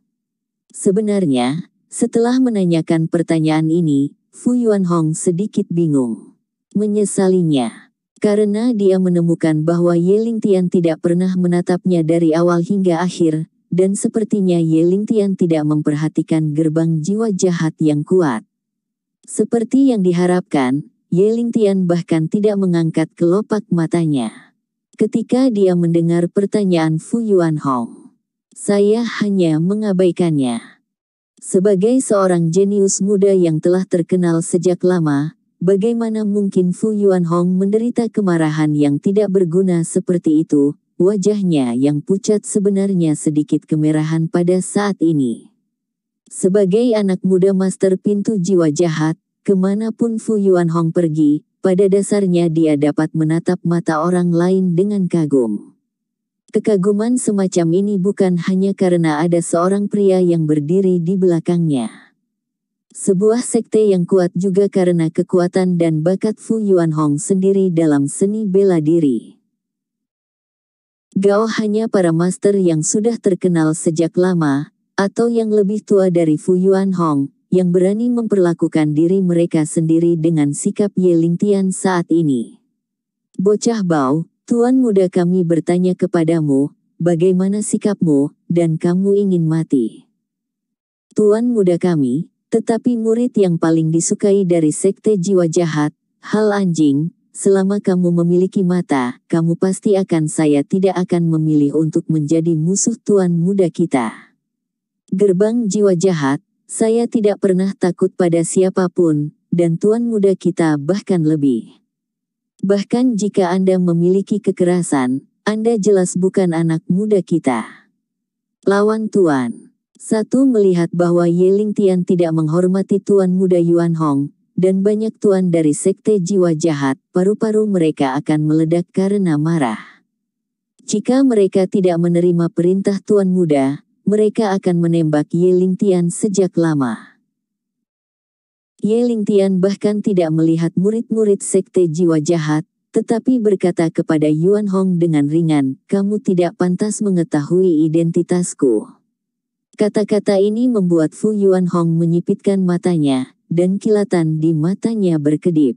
Sebenarnya, setelah menanyakan pertanyaan ini, Fu Yuan Hong sedikit bingung. Menyesalinya. Karena dia menemukan bahwa Ling Tian tidak pernah menatapnya dari awal hingga akhir, dan sepertinya Ling Tian tidak memperhatikan gerbang jiwa jahat yang kuat. Seperti yang diharapkan, Ling Tian bahkan tidak mengangkat kelopak matanya. Ketika dia mendengar pertanyaan Fu Yuan Hong. Saya hanya mengabaikannya. Sebagai seorang jenius muda yang telah terkenal sejak lama, bagaimana mungkin Fu Yuan Hong menderita kemarahan yang tidak berguna seperti itu? Wajahnya yang pucat sebenarnya sedikit kemerahan pada saat ini. Sebagai anak muda master pintu jiwa jahat, kemanapun Fu Yuan Hong pergi, pada dasarnya dia dapat menatap mata orang lain dengan kagum. Kekaguman semacam ini bukan hanya karena ada seorang pria yang berdiri di belakangnya. Sebuah sekte yang kuat juga karena kekuatan dan bakat Fu Yuan Hong sendiri dalam seni bela diri. Gao hanya para master yang sudah terkenal sejak lama, atau yang lebih tua dari Fu Yuan Hong, yang berani memperlakukan diri mereka sendiri dengan sikap Ye Lingtian saat ini. Bocah Bao, Tuan muda kami bertanya kepadamu, bagaimana sikapmu, dan kamu ingin mati. Tuan muda kami, tetapi murid yang paling disukai dari sekte jiwa jahat, hal anjing, selama kamu memiliki mata, kamu pasti akan saya tidak akan memilih untuk menjadi musuh tuan muda kita. Gerbang jiwa jahat, saya tidak pernah takut pada siapapun, dan tuan muda kita bahkan lebih. Bahkan jika Anda memiliki kekerasan, Anda jelas bukan anak muda kita. Lawan Tuan. Satu melihat bahwa Ling Tian tidak menghormati Tuan Muda Yuan Hong, dan banyak tuan dari sekte jiwa jahat, paru-paru mereka akan meledak karena marah. Jika mereka tidak menerima perintah tuan muda, mereka akan menembak Ling Tian sejak lama. Ye Tian bahkan tidak melihat murid-murid sekte jiwa jahat, tetapi berkata kepada Yuan Hong dengan ringan, kamu tidak pantas mengetahui identitasku. Kata-kata ini membuat Fu Yuan Hong menyipitkan matanya, dan kilatan di matanya berkedip.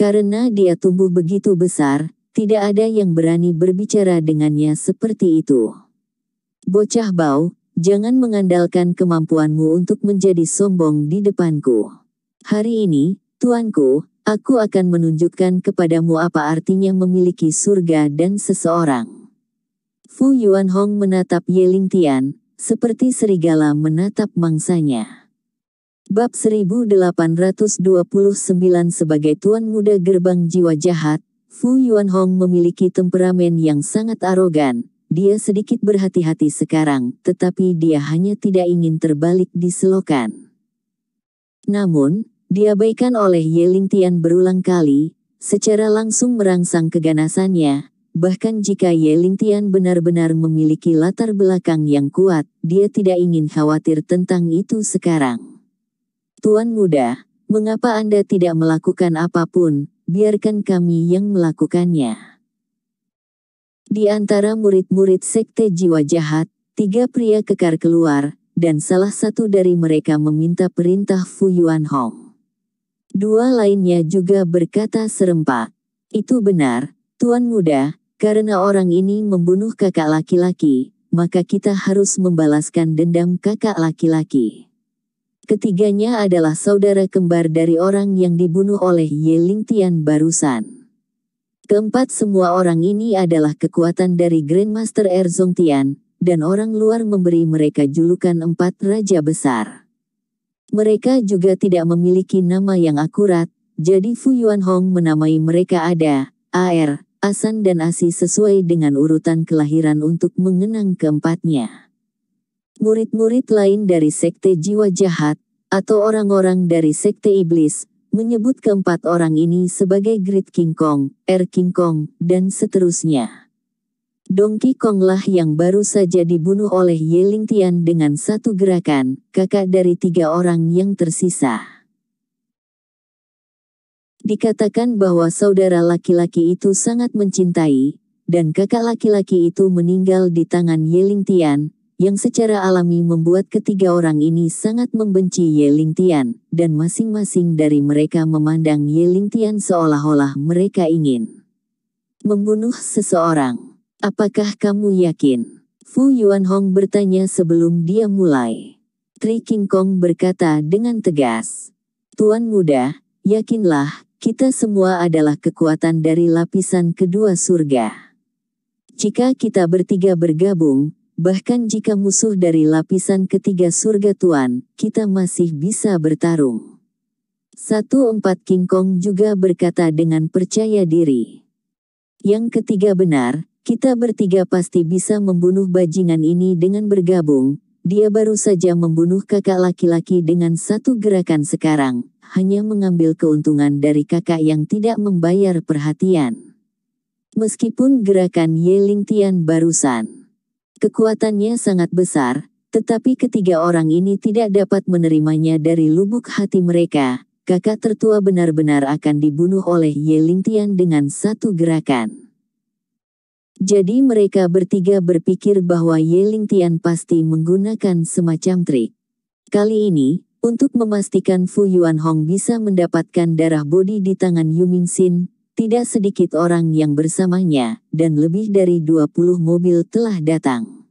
Karena dia tumbuh begitu besar, tidak ada yang berani berbicara dengannya seperti itu. Bocah bau, jangan mengandalkan kemampuanmu untuk menjadi sombong di depanku. Hari ini, Tuanku, aku akan menunjukkan kepadamu apa artinya memiliki surga dan seseorang. Fu Yuan Hong menatap Ling Tian, seperti serigala menatap mangsanya. Bab 1829 sebagai tuan muda gerbang jiwa jahat, Fu Yuan Hong memiliki temperamen yang sangat arogan. Dia sedikit berhati-hati sekarang, tetapi dia hanya tidak ingin terbalik di selokan. Namun, Diabaikan oleh Yeling Tian berulang kali, secara langsung merangsang keganasannya, bahkan jika Yeling Tian benar-benar memiliki latar belakang yang kuat, dia tidak ingin khawatir tentang itu sekarang. Tuan muda, mengapa Anda tidak melakukan apapun, biarkan kami yang melakukannya. Di antara murid-murid sekte jiwa jahat, tiga pria kekar keluar, dan salah satu dari mereka meminta perintah Fu Yuan Hong. Dua lainnya juga berkata serempak. Itu benar, Tuan Muda, karena orang ini membunuh kakak laki-laki, maka kita harus membalaskan dendam kakak laki-laki. Ketiganya adalah saudara kembar dari orang yang dibunuh oleh Ling Tian barusan. Keempat semua orang ini adalah kekuatan dari Grandmaster Erzong Tian, dan orang luar memberi mereka julukan empat raja besar. Mereka juga tidak memiliki nama yang akurat, jadi Fu Hong menamai mereka Ada, Air, Asan dan Asi sesuai dengan urutan kelahiran untuk mengenang keempatnya. Murid-murid lain dari sekte jiwa jahat, atau orang-orang dari sekte iblis, menyebut keempat orang ini sebagai Great King Kong, Er King Kong, dan seterusnya. Donkey Kong lah yang baru saja dibunuh oleh Ling Tian dengan satu gerakan, kakak dari tiga orang yang tersisa. Dikatakan bahwa saudara laki-laki itu sangat mencintai, dan kakak laki-laki itu meninggal di tangan Ling Tian, yang secara alami membuat ketiga orang ini sangat membenci Ling Tian, dan masing-masing dari mereka memandang Ling Tian seolah-olah mereka ingin membunuh seseorang. Apakah kamu yakin? Fu Yuan Hong bertanya sebelum dia mulai. Tri King Kong berkata dengan tegas. Tuan muda, yakinlah, kita semua adalah kekuatan dari lapisan kedua surga. Jika kita bertiga bergabung, bahkan jika musuh dari lapisan ketiga surga Tuan, kita masih bisa bertarung. Satu empat King Kong juga berkata dengan percaya diri. Yang ketiga benar, kita bertiga pasti bisa membunuh bajingan ini dengan bergabung. Dia baru saja membunuh kakak laki-laki dengan satu gerakan sekarang, hanya mengambil keuntungan dari kakak yang tidak membayar perhatian. Meskipun gerakan Yeling Tian barusan, kekuatannya sangat besar, tetapi ketiga orang ini tidak dapat menerimanya dari lubuk hati mereka, kakak tertua benar-benar akan dibunuh oleh Yeling Tian dengan satu gerakan. Jadi mereka bertiga berpikir bahwa Yeling Tian pasti menggunakan semacam trik. Kali ini, untuk memastikan Fu Yuan Hong bisa mendapatkan darah bodi di tangan Yu Mingxin, tidak sedikit orang yang bersamanya, dan lebih dari 20 mobil telah datang.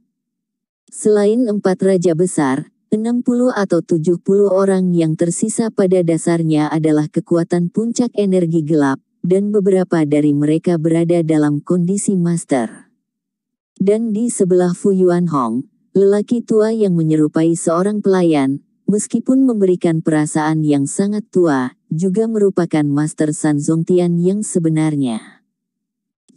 Selain empat raja besar, 60 atau 70 orang yang tersisa pada dasarnya adalah kekuatan puncak energi gelap, dan beberapa dari mereka berada dalam kondisi master. Dan di sebelah Fu Yuan Hong, lelaki tua yang menyerupai seorang pelayan, meskipun memberikan perasaan yang sangat tua, juga merupakan master San Zongtian yang sebenarnya.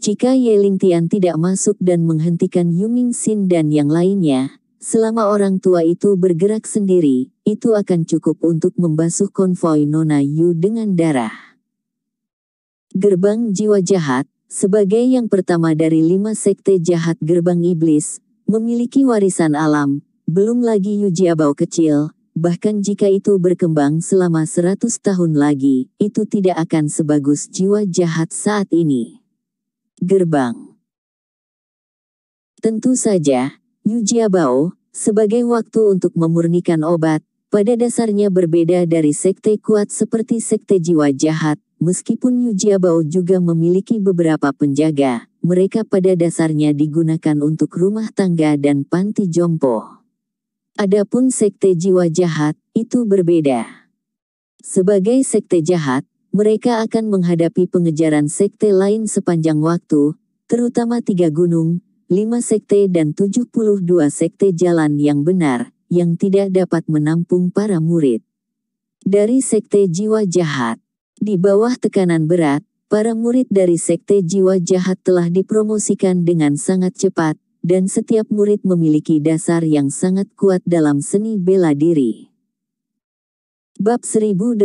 Jika Ye Lingtian tidak masuk dan menghentikan Yuming Xin dan yang lainnya, Selama orang tua itu bergerak sendiri, itu akan cukup untuk membasuh konvoi Nona Yu dengan darah. Gerbang Jiwa Jahat, sebagai yang pertama dari lima sekte jahat Gerbang Iblis, memiliki warisan alam, belum lagi Yujiabao kecil, bahkan jika itu berkembang selama seratus tahun lagi, itu tidak akan sebagus jiwa jahat saat ini. Gerbang Tentu saja, Yujiabao, sebagai waktu untuk memurnikan obat, pada dasarnya berbeda dari sekte kuat seperti sekte jiwa jahat, Meskipun Yujiabao juga memiliki beberapa penjaga, mereka pada dasarnya digunakan untuk rumah tangga dan panti jompo. Adapun sekte jiwa jahat, itu berbeda. Sebagai sekte jahat, mereka akan menghadapi pengejaran sekte lain sepanjang waktu, terutama tiga gunung, lima sekte dan 72 sekte jalan yang benar, yang tidak dapat menampung para murid. Dari sekte jiwa jahat, di bawah tekanan berat, para murid dari sekte jiwa jahat telah dipromosikan dengan sangat cepat, dan setiap murid memiliki dasar yang sangat kuat dalam seni bela diri. Bab 1830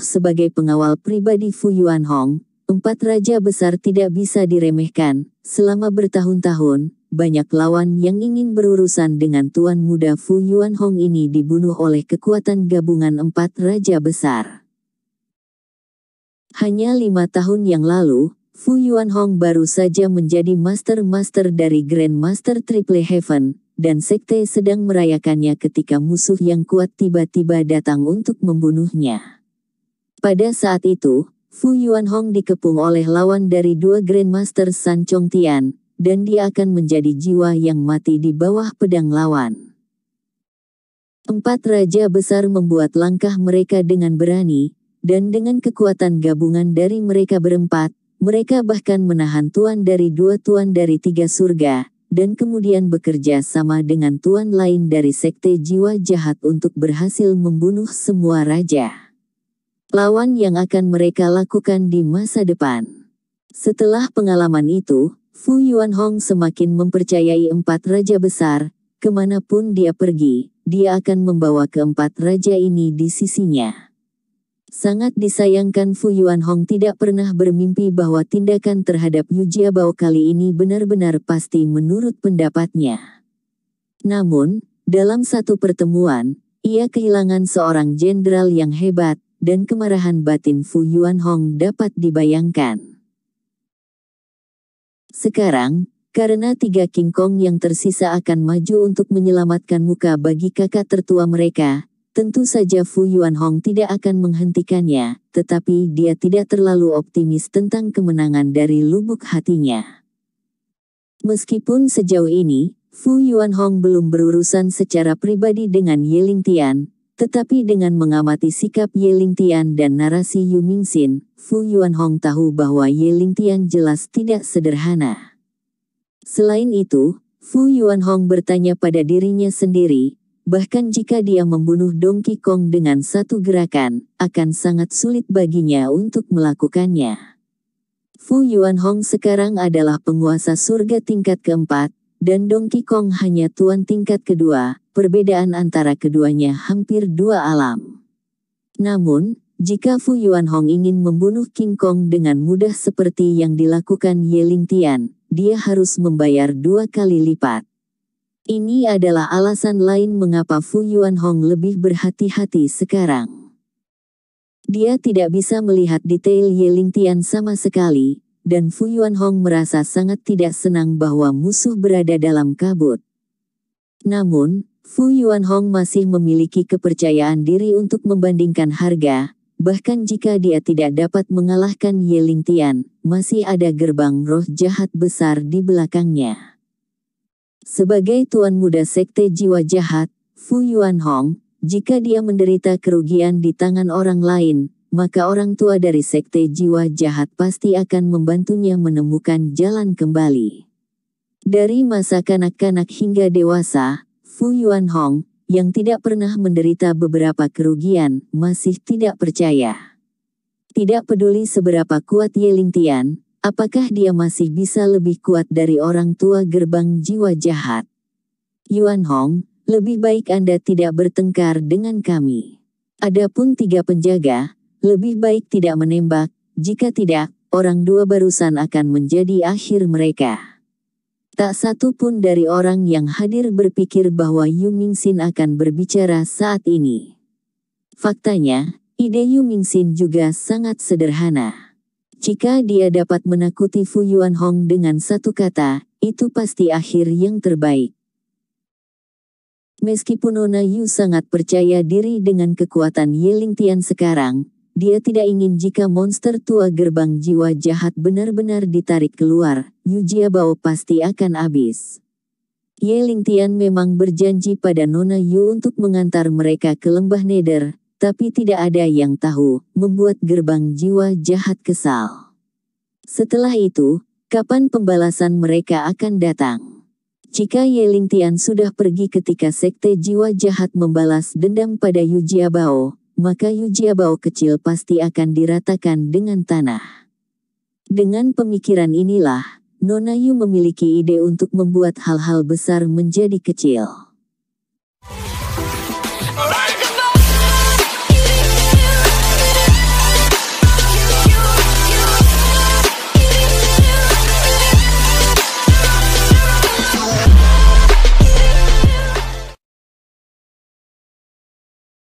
sebagai pengawal pribadi Fu Yuan Hong, empat raja besar tidak bisa diremehkan, selama bertahun-tahun, banyak lawan yang ingin berurusan dengan tuan muda Fu Yuan Hong ini dibunuh oleh kekuatan gabungan empat raja besar. Hanya lima tahun yang lalu, Fu Yuan Hong baru saja menjadi master-master dari Grandmaster Triple Heaven, dan sekte sedang merayakannya ketika musuh yang kuat tiba-tiba datang untuk membunuhnya. Pada saat itu, Fu Yuan Hong dikepung oleh lawan dari dua Grandmaster San Chong Tian, dan dia akan menjadi jiwa yang mati di bawah pedang lawan. Empat raja besar membuat langkah mereka dengan berani, dan dengan kekuatan gabungan dari mereka berempat, mereka bahkan menahan tuan dari dua tuan dari tiga surga, dan kemudian bekerja sama dengan tuan lain dari sekte jiwa jahat untuk berhasil membunuh semua raja. Lawan yang akan mereka lakukan di masa depan. Setelah pengalaman itu, Fu Yuan Hong semakin mempercayai empat raja besar, kemanapun dia pergi, dia akan membawa keempat raja ini di sisinya. Sangat disayangkan Fu Hong tidak pernah bermimpi bahwa tindakan terhadap Yu Jia Jiabao kali ini benar-benar pasti menurut pendapatnya. Namun, dalam satu pertemuan, ia kehilangan seorang jenderal yang hebat, dan kemarahan batin Fu Hong dapat dibayangkan. Sekarang, karena tiga King Kong yang tersisa akan maju untuk menyelamatkan muka bagi kakak tertua mereka, Tentu saja Fu Yuanhong tidak akan menghentikannya, tetapi dia tidak terlalu optimis tentang kemenangan dari lubuk hatinya. Meskipun sejauh ini, Fu Yuanhong belum berurusan secara pribadi dengan Ling Tian, tetapi dengan mengamati sikap Ling Tian dan narasi Yu Xin, Fu Yuanhong tahu bahwa Ling Tian jelas tidak sederhana. Selain itu, Fu Yuanhong bertanya pada dirinya sendiri, Bahkan jika dia membunuh Donkey Kong dengan satu gerakan, akan sangat sulit baginya untuk melakukannya. Fu Yuan Hong sekarang adalah penguasa surga tingkat keempat, dan Donkey Kong hanya tuan tingkat kedua, perbedaan antara keduanya hampir dua alam. Namun, jika Fu Yuan Hong ingin membunuh King Kong dengan mudah seperti yang dilakukan Ye Ling Tian, dia harus membayar dua kali lipat. Ini adalah alasan lain mengapa Fu Hong lebih berhati-hati sekarang. Dia tidak bisa melihat detail Ling Tian sama sekali, dan Fu Hong merasa sangat tidak senang bahwa musuh berada dalam kabut. Namun, Fu Hong masih memiliki kepercayaan diri untuk membandingkan harga, bahkan jika dia tidak dapat mengalahkan Ling Tian, masih ada gerbang roh jahat besar di belakangnya. Sebagai tuan muda sekte jiwa jahat, Fu Yuan Hong, jika dia menderita kerugian di tangan orang lain, maka orang tua dari sekte jiwa jahat pasti akan membantunya menemukan jalan kembali. Dari masa kanak-kanak hingga dewasa, Fu Yuan Hong, yang tidak pernah menderita beberapa kerugian, masih tidak percaya. Tidak peduli seberapa kuat Ye Lintian, Apakah dia masih bisa lebih kuat dari orang tua gerbang jiwa jahat? Yuan Hong, lebih baik Anda tidak bertengkar dengan kami. Adapun tiga penjaga, lebih baik tidak menembak, jika tidak, orang dua barusan akan menjadi akhir mereka. Tak satu pun dari orang yang hadir berpikir bahwa Yu Mingxin akan berbicara saat ini. Faktanya, ide Yu Mingxin juga sangat sederhana. Jika dia dapat menakuti Fu Yuan Hong dengan satu kata, itu pasti akhir yang terbaik. Meskipun Nona Yu sangat percaya diri dengan kekuatan Yeling Tian sekarang, dia tidak ingin jika monster tua gerbang jiwa jahat benar-benar ditarik keluar, Yu Jiabao pasti akan habis. Ye Tian memang berjanji pada Nona Yu untuk mengantar mereka ke lembah Neder, tapi tidak ada yang tahu, membuat gerbang jiwa jahat kesal. Setelah itu, kapan pembalasan mereka akan datang? Jika Yeling Tian sudah pergi ketika sekte jiwa jahat membalas dendam pada Yu Jiabao, maka Yu Jiabao kecil pasti akan diratakan dengan tanah. Dengan pemikiran inilah, Nona Yu memiliki ide untuk membuat hal-hal besar menjadi kecil.